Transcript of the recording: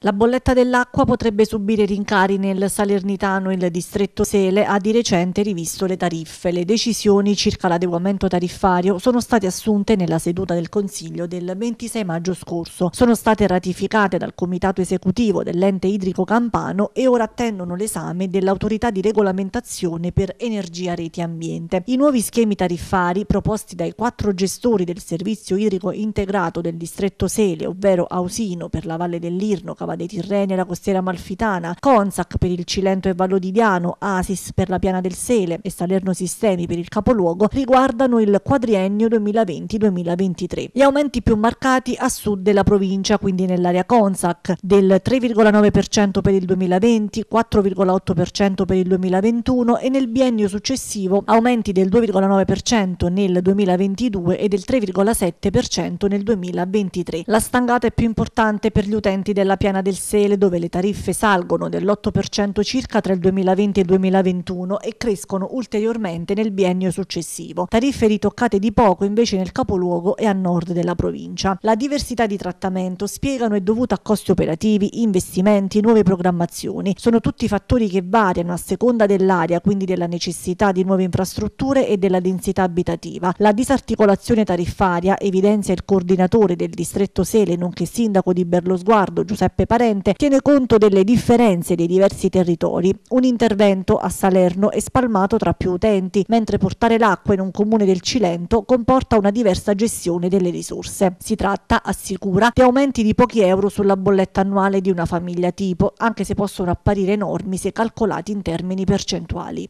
La bolletta dell'acqua potrebbe subire rincari nel Salernitano e il distretto Sele ha di recente rivisto le tariffe. Le decisioni circa l'adeguamento tariffario sono state assunte nella seduta del Consiglio del 26 maggio scorso. Sono state ratificate dal Comitato esecutivo dell'ente idrico campano e ora attendono l'esame dell'autorità di regolamentazione per energia, reti e ambiente. I nuovi schemi tariffari proposti dai quattro gestori del servizio idrico integrato del distretto Sele, ovvero Ausino per la Valle dell'Irno, Cava dei Tirreni e la costiera malfitana, Consac per il Cilento e Vallodiviano, Asis per la Piana del Sele e Salerno Sistemi per il capoluogo riguardano il quadriennio 2020-2023. Gli aumenti più marcati a sud della provincia, quindi nell'area Consac, del 3,9% per il 2020, 4,8% per il 2021 e nel biennio successivo aumenti del 2,9% nel 2022 e del 3,7% nel 2023. La stangata è più importante per gli utenti della piana Catena del Sele dove le tariffe salgono dell'8% circa tra il 2020 e il 2021 e crescono ulteriormente nel biennio successivo. Tariffe ritoccate di poco invece nel capoluogo e a nord della provincia. La diversità di trattamento spiegano è dovuta a costi operativi, investimenti, nuove programmazioni. Sono tutti fattori che variano a seconda dell'area, quindi della necessità di nuove infrastrutture e della densità abitativa. La disarticolazione tariffaria evidenzia il coordinatore del distretto Sele nonché sindaco di Berlosguardo Giuseppe parente tiene conto delle differenze dei diversi territori. Un intervento a Salerno è spalmato tra più utenti, mentre portare l'acqua in un comune del Cilento comporta una diversa gestione delle risorse. Si tratta, assicura, di aumenti di pochi euro sulla bolletta annuale di una famiglia tipo, anche se possono apparire enormi se calcolati in termini percentuali.